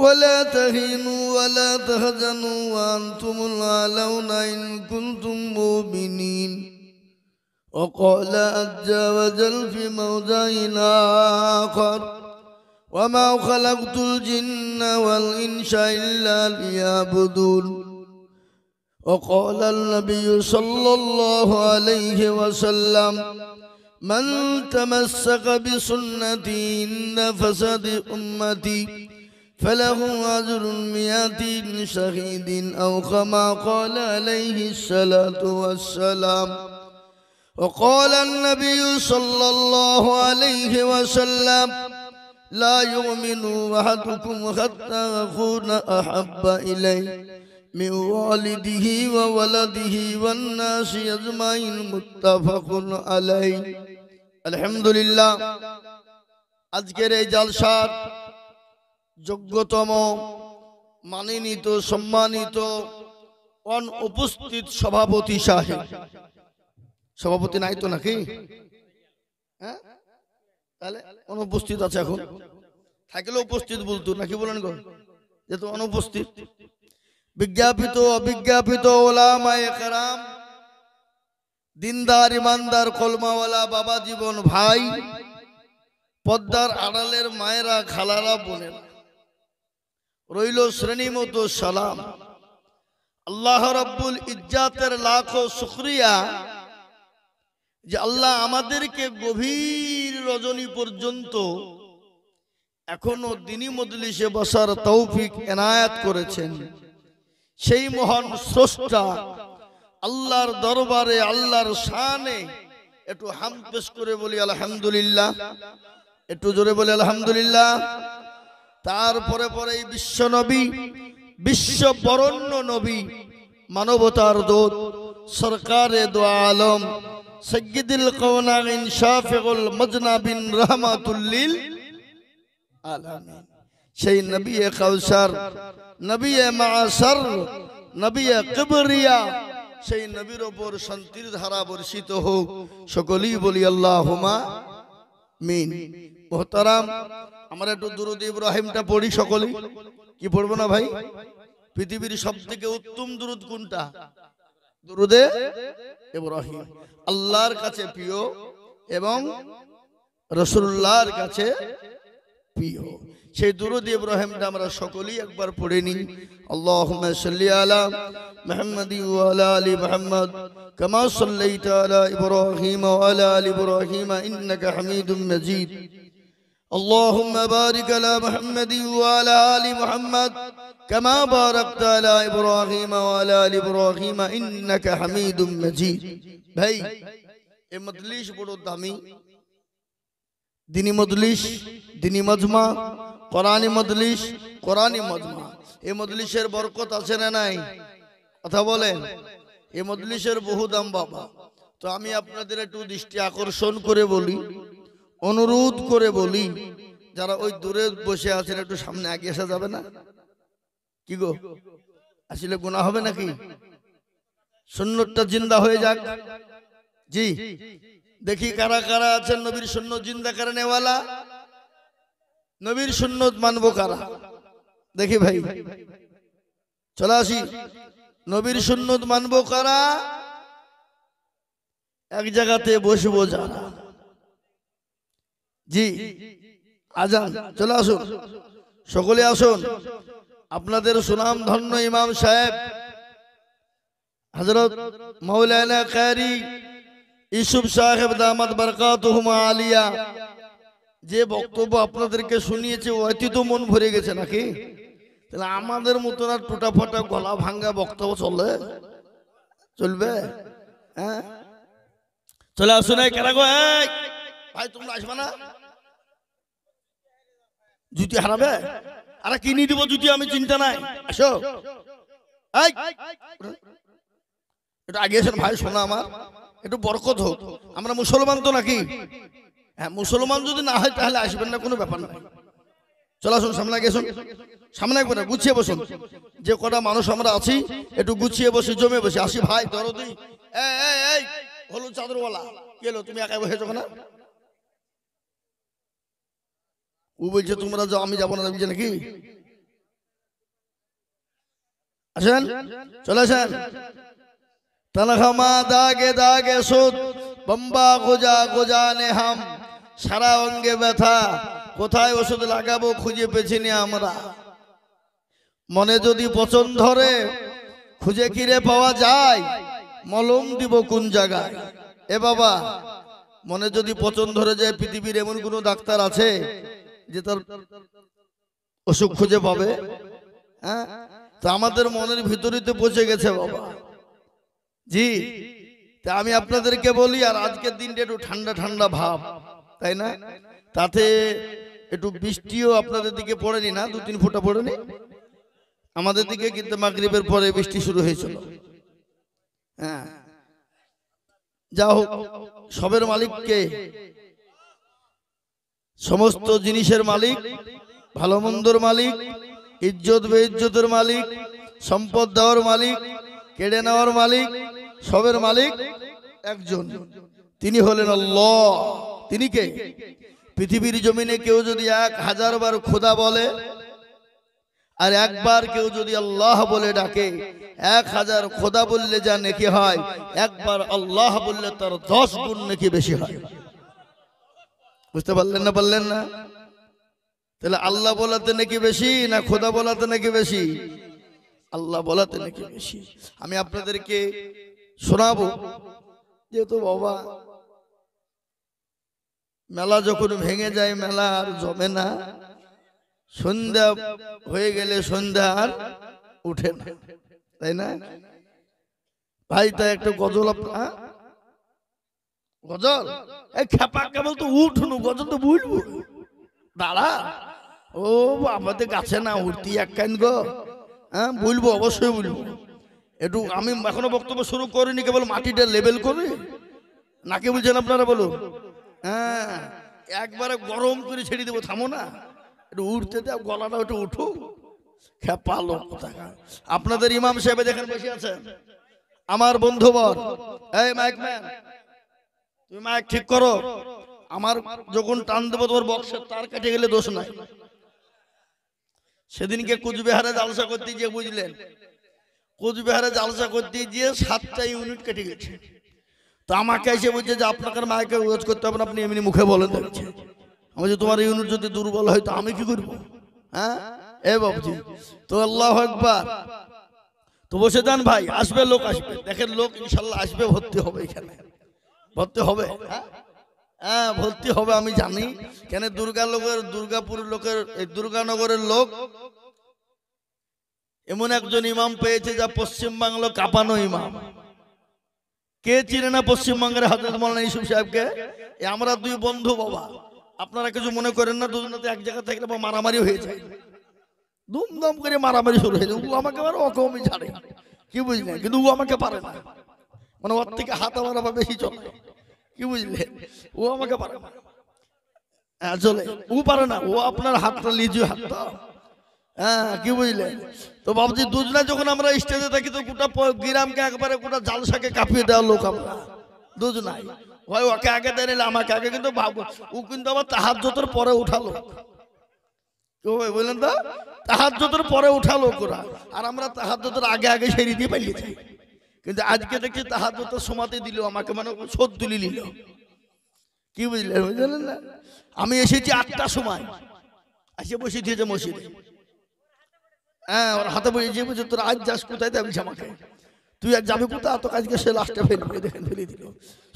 ولا تهينوا ولا تهزنوا وأنتم الأعلون إن كنتم مؤمنين وقال عز وجل في موضع آخر وما خلقت الجن والإنس إلا ليعبدون وقال النبي صلى الله عليه وسلم من تمسك بسنتي إن فسد أمتي فله أجر بن شهيد أو كما قال عليه الصلاة والسلام وقال النبي صلى الله عليه وسلم لا يؤمن أحدكم حتى يكون أحب إليه من والده وولده والناس أجمعين متفق عليه الحمد لله أذكر جلسات যোগ্যতম মানিনিত সম্মানিত অনুপস্থিত সভাপতি সাহেব সভাপতি নাই তো নাকি হ্যাঁ তাহলে অনুপস্থিত আছে এখন থাকলে উপস্থিত বলতো নাকি বলেন গো যেহেতু অনুপস্থিত বিজ্ঞাপিত অবিজ্ঞাপিত ওলামায়াম দিনদার ইমানদার কলমাওয়ালা বাবা জীবন ভাই পদ্মার আড়ালের মায়েরা খালারা বোনেরা রইল শ্রেণী মতো সালাম আল্লাহ রব্বুল ইজ্জাতের লাখো শুক্রিয়া যে আল্লাহ আমাদেরকে গভীর রজনী পর্যন্ত এখনো দিনই মদলিসে বসার তৌফিক এনায়াত করেছেন সেই মহান স্রষ্টা আল্লাহর দরবারে আল্লাহর শানে একটু হাম পেশ করে বলি আলহামদুলিল্লাহ একটু জোরে বলি আলহামদুলিল্লাহ তারপরে পরে এই বিশ্ব নবী বিশ্ব বরণ্য নবী মানবতার দোত সরকারে দো আলম সজ্জিদুল কৌনামিন শাফিকুল মজনাবিন রহমাতুল্লিল আলামিন সেই নবী কাউসার নবী মাসার নবী কিবরিয়া সেই নবীর উপর শান্তির ধারা বর্ষিত হোক সকলেই বলি আল্লাহ মিন মোহতারাম আমরা একটু দুরুদ ইব্রাহিমটা পড়ি সকলে কি পড়বো না ভাই পৃথিবীর সব থেকে উত্তম দুরুদ কোনটা দুরুদে ইব্রাহিম আল্লাহর কাছে প্রিয় এবং রসুল্লাহর কাছে প্রিয় সেই দুরুদ ইব্রাহিমটা আমরা সকলেই একবার পড়ে নিই আল্লাহ আলা محمد اللهم بارك على محمد وعلى آل محمد كما باركت على إبراهيم وعلى آل إبراهيم إنك حميد مجيد ভাই এই মজলিস বড় দামি দিনী মজলিস দিনী মজমা কোরআনি মজলিস কোরআনি মজমা এই মজলিসের বরকত আছে না নাই কথা বলেন এই মজলিসের বহু দাম বাবা তো আমি আপনাদের একটু দৃষ্টি আকর্ষণ করে বলি অনুরোধ করে বলি যারা ওই দূরে বসে আছেন একটু সামনে আগে আসা যাবে না কি গো আসলে গুণা হবে নাকি সুন্নতটা জিন্দা হয়ে যাক জি দেখি কারা কারা আছেন নবীর শূন্য জিন্দা কারা নেওয়ালা নবীর সুন্নত মানব কারা দেখি ভাই চলে আসি নবীর সুন্নত মানব কারা এক জায়গাতে বসবো যারা জি আজান চলে আসুন সকলে আসুন আপনাদের সুনাম ধন্য ইমাম সাহেব হজরত মৌলানা ক্যারি ইসুফ সাহেব দামাদ বরকাত আলিয়া যে বক্তব্য আপনাদেরকে শুনিয়েছে অতি তো মন ভরে গেছে নাকি তাহলে আমাদের মতন আর টোটা ফোটা গলা ভাঙ্গা বক্তব্য চলে চলবে হ্যাঁ চলে আসুন কেন ভাই তোমরা আসবে না জুতি হারাবে আরে কিনে দিব জুতি আমি চিন্তা নাই আসো এটা আগে এসে ভাই শোনা আমার একটু বরকত হোক আমরা মুসলমান তো নাকি হ্যাঁ মুসলমান যদি না হয় তাহলে আসবেন না কোনো ব্যাপার না চলো আসুন সামনে গেছুন সামনে করে গুছিয়ে বসুন যে কটা মানুষ আমরা আছি একটু গুছিয়ে বসে জমে বসে আসি ভাই ধরো তুই এই হলুদ চাদরওয়ালা গেলো তুমি একাই বসেছো না ও বলছে তোমরা যাও আমি যাবো না বলছে নাকি আসেন চলে আসেন তনখমা দাগে দাগে সুদ বম্বা গোজা গোজা নেহাম সারা অঙ্গে ব্যথা কোথায় ওষুধ লাগাবো খুঁজে পেছি না আমরা মনে যদি পচন ধরে খুঁজে কিরে পাওয়া যায় মলম দিব কোন জায়গায় এ বাবা মনে যদি পচন ধরে যায় পৃথিবীর এমন কোনো ডাক্তার আছে যে তার অসুখ খুঁজে পাবে হ্যাঁ তা আমাদের মনের তো পচে গেছে বাবা জি তা আমি আপনাদেরকে বলি আর আজকের দিনটা একটু ঠান্ডা ঠান্ডা ভাব তাই না তাতে একটু বৃষ্টিও আপনাদের দিকে পড়েনি না দু তিন ফুটা পড়েনি আমাদের দিকে কিন্তু মাগরীবের পরে বৃষ্টি শুরু হয়েছিল হ্যাঁ যা হোক সবের মালিককে সমস্ত জিনিসের মালিক ভালো মন্দর মালিক ইজ্জত ইজ্জতের মালিক সম্পদ দেওয়ার মালিক কেড়ে নেওয়ার মালিক সবের মালিক একজন তিনি হলেন আল্লাহ তিনি কে পৃথিবীর জমিনে কেউ যদি এক হাজার বার খোদা বলে আর একবার কেউ যদি আল্লাহ বলে ডাকে এক হাজার খোদা বললে যা নেকি হয় একবার আল্লাহ বললে তার দশ গুণ নেকি বেশি হয় বুঝতে পারলেন না পারলেন না তাহলে আল্লাহ বলাতে নাকি বেশি না খোদা বলাতে নাকি বেশি আল্লাহ বলাতে নাকি বেশি আমি আপনাদেরকে শোনাবো যেহেতু বাবা মেলা যখন ভেঙে যায় মেলা আর জমে না সন্ধ্যা হয়ে গেলে সন্ধ্যা আর উঠে না তাই না ভাই তাই একটা গজল আপনার গজল এই খেপা কেবল তো উঠনু গজল তো বুঝবো দাঁড়া ও আমাদের গাছে না উঠতি এক কান গো হ্যাঁ বলবো অবশ্যই বলবো একটু আমি এখনো বক্তব্য শুরু করিনি কেবল মাটিটা লেবেল করে নাকি বলছেন আপনারা বলো হ্যাঁ একবারে গরম করে ছেড়ে দেবো থামো না একটু উঠতে দাও গলাটা একটু খেপা লোক দেখা আপনাদের ইমাম সাহেব দেখেন বসে আছেন আমার বন্ধুবর এই ম্যান তুমি মায়ের ঠিক করো আমার যখন টান দেবো তোমার বক্সের তার কেটে গেলে দোষ নাই সেদিনকে কুচবিহারে জালসা করতে গিয়ে বুঝলেন কুচবিহারে জালসা করতে গিয়ে সাতটা ইউনিট কেটে গেছে তো আমাকে এসে বলছে যে আপনাকে মায়কে রোজ করতে হবে আপনি এমনি মুখে বলে দেখছে আমি যে তোমার ইউনিট যদি দুর্বল হয় তো আমি কি করব হ্যাঁ এ বাবজি তো আল্লাহ একবার তো বসে যান ভাই আসবে লোক আসবে দেখেন লোক ইনশাল্লাহ আসবে ভর্তি হবে এখানে ভর্তি হবে হ্যাঁ ভর্তি হবে আমি জানি কেন দুর্গা লোকের দুর্গাপুরের লোকের দুর্গানগরের লোক এমন একজন ইমাম পেয়েছে যা পশ্চিমবাংলা কাঁপানো ইমাম কে চিনে না পশ্চিমবঙ্গের হাজরত মৌলানা ইসুফ সাহেবকে আমরা দুই বন্ধু বাবা আপনারা কিছু মনে করেন না দুজনাতে এক জায়গা থাকলে বা মারামারি হয়েছে দুমদম করে মারামারি শুরু হয়েছে ও আমাকে আবার অকমই ছাড়ে কি বুঝলেন কিন্তু ও আমাকে পারে না মানে ওর থেকে হাত আমার আবার বেশি চলে কি বুঝলে ও আমাকে পারে হ্যাঁ, চলে ও পারে না ও আপনার হাতটা লিজু হাতটা হ্যাঁ কি বুঝলে তো বাবজি দুজনা যখন আমরা স্টেজে থাকি তো গোটা গ্রামকে একবারে গোটা জালসাকে কাঁপিয়ে দেওয়ার লোক আমরা দুজনাই ভাই ওকে আগে দেয় নিলে আমাকে আগে কিন্তু ভাব ও কিন্তু আবার তাহার জোতর পরে উঠালো কেউ ভাই বললেন তো তাহার জোতের পরে উঠালো ওরা আর আমরা তাহার জোতর আগে আগে সেরে দিয়ে পালিয়ে যাই কিন্তু আজকে দেখছি তাহাজত সমাতে দিল আমাকে মানে শোধ তুলি নিল কি বুঝলেন বুঝলেন না আমি এসেছি আটটার সময় এসে বসে দিয়েছে মসজিদে হ্যাঁ ওর হাতে বসে বুঝে তোর আজ যাস কোথায় যাবি আমাকে তুই আর যাবি কোথায় তো আজকে সে লাস্টে ফেলবে দেখেন ফেলে দিল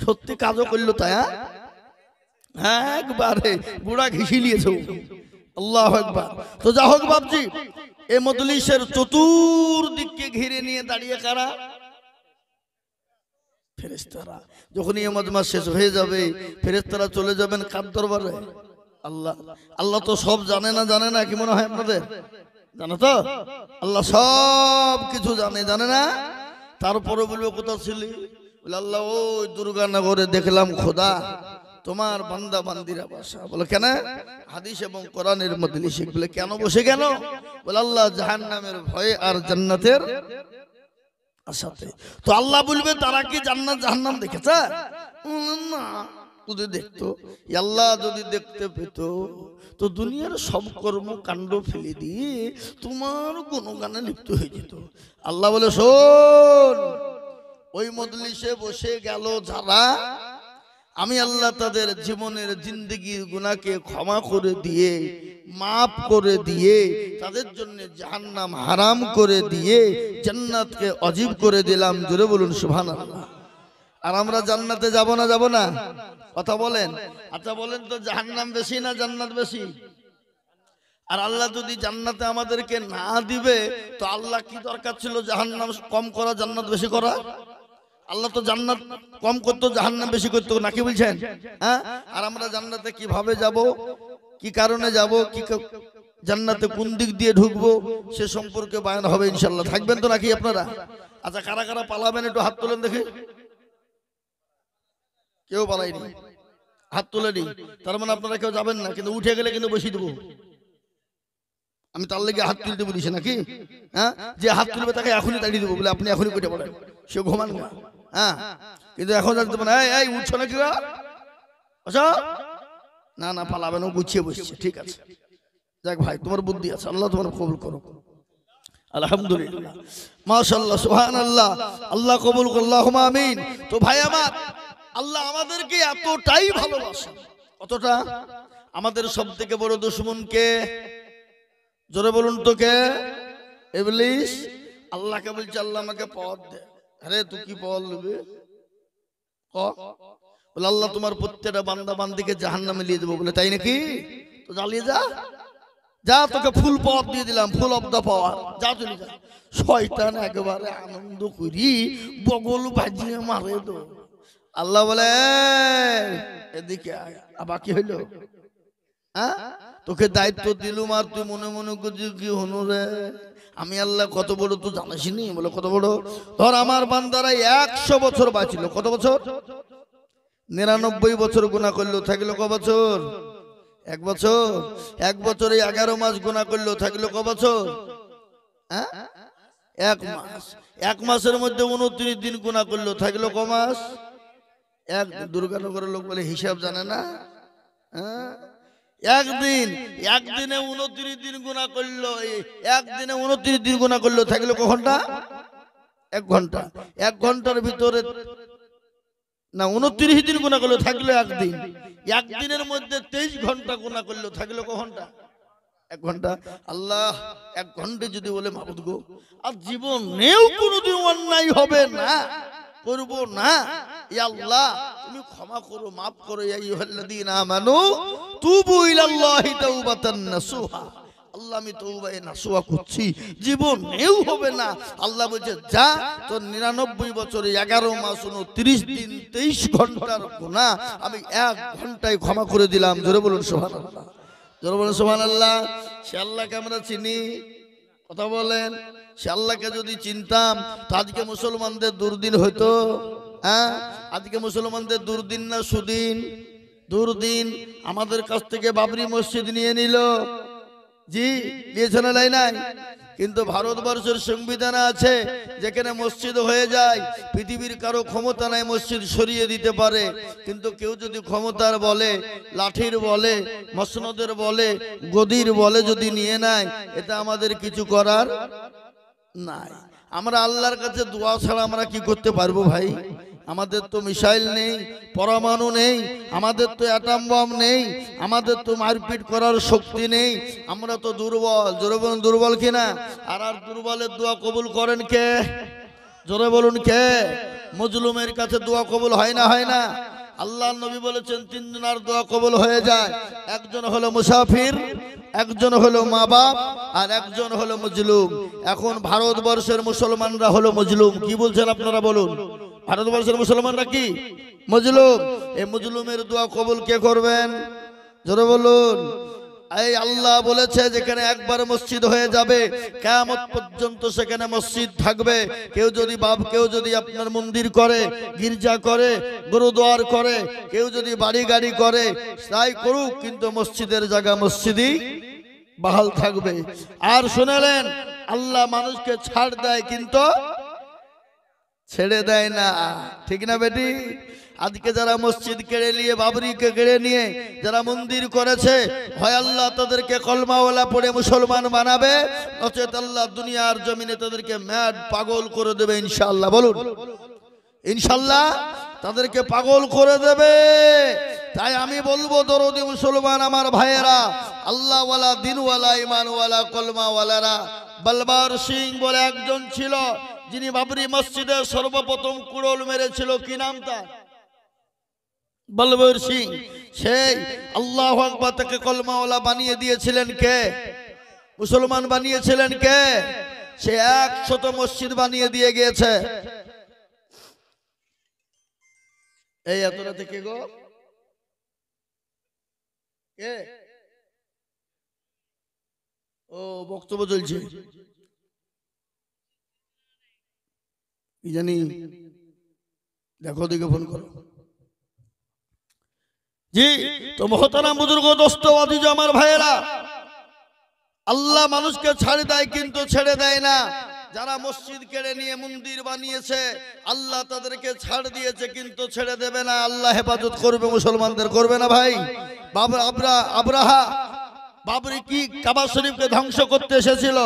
সত্যি কাজও করলো তাই হ্যাঁ একবারে বুড়া ঘিসি নিয়েছে আল্লাহ একবার তো যা হোক বাপজি এ মজলিসের চতুর্দিককে ঘিরে নিয়ে দাঁড়িয়ে কারা ফেরেস্তারা যখনই আমাদের মাস শেষ হয়ে যাবে ফেরেস্তারা চলে যাবেন কার দরবারে আল্লাহ আল্লাহ তো সব জানে না জানে না কি মনে হয় আপনাদের জানো তো আল্লাহ সব কিছু জানে জানে না তারপরে বলবে কোথাও ছিল আল্লাহ ওই দুর্গানগরে দেখলাম খোদা তোমার বান্দা বান্দিরা বাসা বলে কেন হাদিস এবং কোরআনের মধ্যে নিষেধ বলে কেন বসে কেন বলে আল্লাহ নামের ভয়ে আর জান্নাতের সাথে তো আল্লাহ বলবে তারা কি জান্নাত জাহান্নাম দেখেছে না যদি দেখতো আল্লাহ যদি দেখতে পেত তো দুনিয়ার সব কর্ম কাণ্ড ফেলে দিয়ে তোমার কোনো গানে লিপ্ত হয়ে যেত আল্লাহ বলে শোন ওই মজলিসে বসে গেল যারা আমি আল্লাহ তাদের জীবনের জিন্দগির গুণাকে ক্ষমা করে দিয়ে মাফ করে দিয়ে তাদের জন্য জাহান্নাম হারাম করে দিয়ে জান্নাতকে অজীব করে দিলাম জোরে বলুন সুহান আর আমরা জান্নাতে যাব না যাব না কথা বলেন আচ্ছা বলেন তো জাহান্নাম বেশি না জান্নাত বেশি আর আল্লাহ যদি জান্নাতে আমাদেরকে না দিবে তো আল্লাহ কি দরকার ছিল জাহান্নাম কম করা জান্নাত বেশি করা আল্লাহ তো জান্নাত কম করতো জাহান্নাম বেশি করতো নাকি বলছেন হ্যাঁ আর আমরা জান্নাতে কিভাবে যাব কি কারণে যাব কি জান্নাতে কোন দিক দিয়ে ঢুকবো সে সম্পর্কে বায়ান হবে ইনশাল্লাহ থাকবেন তো নাকি আপনারা আচ্ছা কারা কারা পালাবেন একটু হাত তোলেন দেখে কেউ পালাইনি হাত তুলেনি তার মানে আপনারা কেউ যাবেন না কিন্তু উঠে গেলে কিন্তু বসিয়ে দেবো আমি তার লেগে হাত তুলতে বলিস নাকি হ্যাঁ যে হাত তুলবে তাকে এখনই তাড়িয়ে দেবো বলে আপনি এখনই কেটে পড়েন সে ঘুমান হ্যাঁ কিন্তু এখন জানতে পারে এই উঠছো নাকি না না পালাবে না গুছিয়ে বসছে ঠিক আছে যাক ভাই তোমার বুদ্ধি আছে আল্লাহ তোমার কবুল করো আলহামদুলিল্লাহ মাশাল্লাহ সুহান আল্লাহ আল্লাহ কবুল করল্লাহ আমিন তো ভাই আমার আল্লাহ আমাদেরকে এতটাই ভালোবাসে কতটা আমাদের সবথেকে থেকে বড় দুশ্মনকে জোরে বলুন তো কে এবলিস আল্লাহকে বলছে আল্লাহ আমাকে পথ দে আরে তুই কি পথ নেবে ক বলে আল্লাহ তোমার প্রত্যেকটা বান্দা বান্দিকে জাহান নামে নিয়ে দেবো বলে তাই নাকি তো জ্বালিয়ে যা যা তোকে ফুল পাওয়ার দিয়ে দিলাম ফুল অব পাওয়ার যা চলে যা শয়তান একেবারে আনন্দ করি বগল ভাজিয়ে মারে তো আল্লাহ বলে এদিকে আবার কি হইলো হ্যাঁ তোকে দায়িত্ব দিলুম আর তুই মনে মনে করছিস কি হনু রে আমি আল্লাহ কত বড় তো জানাসিনি বলে কত বড় ধর আমার বান্দারা একশো বছর বাঁচিল কত বছর নিরানব্বই বছর গুণা করলো থাকলো ক বছর এক বছর এক বছরে এগারো মাস গুণা করলো থাকলো ক বছর হ্যাঁ? এক মাস এক মাসের মধ্যে উনত্রিশ দিন গুণা করলো থাকলো ক মাস এক দুর্গানগরের লোক বলে হিসাব জানে না হ্যাঁ? একদিন একদিনে উনত্রিশ দিন গুণা করলো একদিনে উনত্রিশ দিন গুণা করলো থাকলো কখনটা এক ঘন্টা এক ঘন্টার ভিতরে না উনত্রিশ দিন গুণা করলো থাকলো একদিন একদিনের মধ্যে তেইশ ঘন্টা গুণা করলো থাকলো ক ঘন্টা এক ঘন্টা আল্লাহ এক ঘন্টা যদি বলে মাবুদ গো আর জীবনেও কোনোদিন অন্যায় হবে না করব না ই আল্লাহ তুমি ক্ষমা করো মাফ করো ইয়া ইউহাল্লাদিনা আমানু তুবু ইলাল্লাহি তাওবাতান নাসুহা আল্লাহ আমি তৌবায় নাসুয়া করছি জীবন নেও হবে না আল্লাহ বলছে যা তোর নিরানব্বই বছরে এগারো মাস উনত্রিশ দিন তেইশ ঘন্টার গোনা আমি এক ঘন্টায় ক্ষমা করে দিলাম জোরে বলুন সোহান আল্লাহ জোরে বলুন সোহান আল্লাহ সে আল্লাহকে আমরা চিনি কথা বলেন সে আল্লাহকে যদি চিনতাম তো আজকে মুসলমানদের দুর্দিন হইতো হ্যাঁ? হ্যাঁ আজকে মুসলমানদের দুর্দিন না সুদিন দুর্দিন আমাদের কাছ থেকে বাবরি মসজিদ নিয়ে নিল জি নিয়েছেন নাই লাই নাই কিন্তু ভারতবর্ষের সংবিধান আছে যেখানে মসজিদ হয়ে যায় পৃথিবীর কারো ক্ষমতা নাই মসজিদ সরিয়ে দিতে পারে কিন্তু কেউ যদি ক্ষমতার বলে লাঠির বলে মসনদের বলে গদির বলে যদি নিয়ে নেয় এটা আমাদের কিছু করার নাই আমরা আল্লাহর কাছে দোয়া ছাড়া আমরা কি করতে পারবো ভাই আমাদের তো মিসাইল নেই পরমাণু নেই আমাদের তো অ্যাটাম বম নেই আমাদের তো মারপিট করার শক্তি নেই আমরা তো দুর্বল জোরে বলুন দুর্বল কিনা আর আর দুর্বলের দোয়া কবুল করেন কে জোরে বলুন কে মজলুমের কাছে দোয়া কবুল হয় না হয় না আল্লাহ নবী বলেছেন আর দোয়া কবুল হয়ে যায় একজন হলো মুসাফির একজন হলো মা বাপ আর একজন হলো মজলুম এখন ভারতবর্ষের মুসলমানরা হলো মজলুম কি বলছেন আপনারা বলুন ভারতবর্ষের মুসলমানরা কি মজলুম এই মজলুমের দোয়া কবুল কে করবেন জোরে বলুন এই আল্লাহ বলেছে যেখানে একবার মসজিদ হয়ে যাবে কেমন পর্যন্ত সেখানে মসজিদ থাকবে কেউ যদি বাপ কেউ যদি আপনার মন্দির করে গির্জা করে গুরুদুয়ার করে কেউ যদি বাড়ি গাড়ি করে তাই করুক কিন্তু মসজিদের জায়গা মসজিদই বাহাল থাকবে আর শুনেলেন আল্লাহ মানুষকে ছাড় দেয় কিন্তু ছেড়ে দেয় না ঠিক না বেটি আজকে যারা মসজিদ কেড়ে নিয়ে বাবরিকে কেড়ে নিয়ে যারা মন্দির করেছে হয় আল্লাহ তাদেরকে কলমাওয়ালা পড়ে মুসলমান বানাবে নচেত আল্লাহ দুনিয়ার জমিনে তাদেরকে ম্যাড পাগল করে দেবে ইনশাল্লাহ বলুন ইনশাল্লাহ তাদেরকে পাগল করে দেবে তাই আমি বলবো দরদি মুসলমান আমার ভাইয়েরা আল্লাহওয়ালা দিনওয়ালা ইমানওয়ালা কলমাওয়ালারা বলবার সিং বলে একজন ছিল যিনি বাবরি মসজিদে সর্বপ্রথম কুড়ল মেরেছিল কি নাম তার বলবর সিং সেই আল্লাহ তাকে কলমাওয়ালা বানিয়ে দিয়েছিলেন কে মুসলমান বানিয়েছিলেন কে সে এক শত মসজিদ বানিয়ে দিয়ে গিয়েছে এই এতটা থেকে গো ও বক্তব্য চলছে কি জানি দেখো দিকে ফোন করো জি তো মহতারা বুজুর্গ দোস্তবাদী যে আমার ভাইয়েরা আল্লাহ মানুষকে ছাড়ে দেয় কিন্তু ছেড়ে দেয় না যারা মসজিদ কেড়ে নিয়ে মন্দির বানিয়েছে আল্লাহ তাদেরকে ছাড় দিয়েছে কিন্তু ছেড়ে দেবে না আল্লাহ হেফাজত করবে মুসলমানদের করবে না ভাই বাবরা আবরা আবরাহা বাবরি কি কাবা শরীফকে ধ্বংস করতে এসেছিল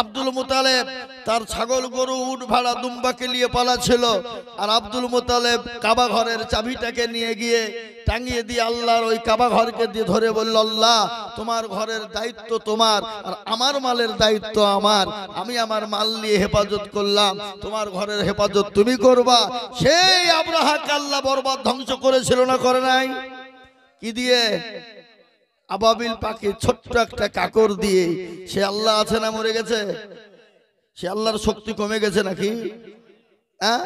আব্দুল মোতালেব তার ছাগল গরু উঠ ভাড়া দুম্বাকে নিয়ে ছিল আর আব্দুল মোতালেব কাবা ঘরের চাবিটাকে নিয়ে গিয়ে টাঙিয়ে দিয়ে আল্লাহর ওই কাবা ঘরকে দিয়ে ধরে বলল আল্লাহ তোমার ঘরের দায়িত্ব তোমার আর আমার মালের দায়িত্ব আমার আমি আমার মাল নিয়ে হেফাজত করলাম তোমার ঘরের হেফাজত তুমি করবা সেই আব্রাহাকে আল্লাহ বরবাদ ধ্বংস করেছিল না করে নাই কি দিয়ে আবাবিল পাখি ছোট্ট একটা কাকর দিয়ে সে আল্লাহ আছে না মরে গেছে সে আল্লাহর শক্তি কমে গেছে নাকি হ্যাঁ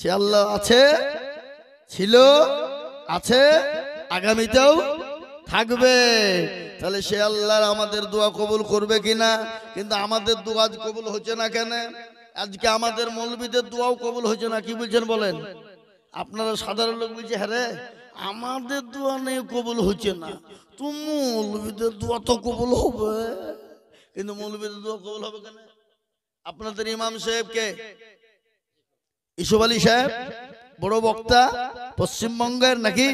সে আল্লাহ আছে ছিল আছে আগামীতেও থাকবে তাহলে সে আল্লাহ আমাদের দোয়া কবুল করবে কিনা কিন্তু আমাদের দোয়া কবুল হচ্ছে না কেন আজকে আমাদের মৌলবীদের দোয়াও কবুল হচ্ছে না কি বলছেন বলেন আপনারা সাধারণ লোক বলছে হ্যাঁ আমাদের দোয়া নেই কবুল হচ্ছে না তো মৌলবীদের দোয়া তো কবুল হবে কিন্তু মৌলবীদের দোয়া কবুল হবে কেন আপনাদের ইমাম সাহেব কে ইসুফ আলী সাহেব বড় বক্তা পশ্চিমবঙ্গের নাকি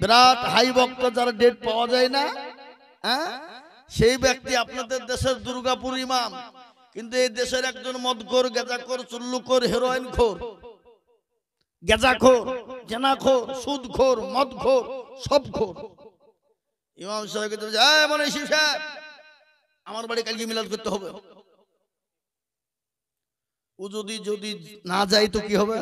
বিরাট হাই বক্তা যারা ডেট পাওয়া যায় না হ্যাঁ সেই ব্যক্তি আপনাদের দেশের দুর্গাপুর ইমাম কিন্তু এই দেশের একজন মদকর গেজাকর চুল্লুকর হেরোইন খোর গেজাখোর জেনাখোর সুদখোর মদখোর সবখোর ইমাম সাহেবকে তো যায় মানে শিব সাহেব আমার বাড়ি কালকে মিলাদ করতে হবে ও যদি যদি না যায় তো কি হবে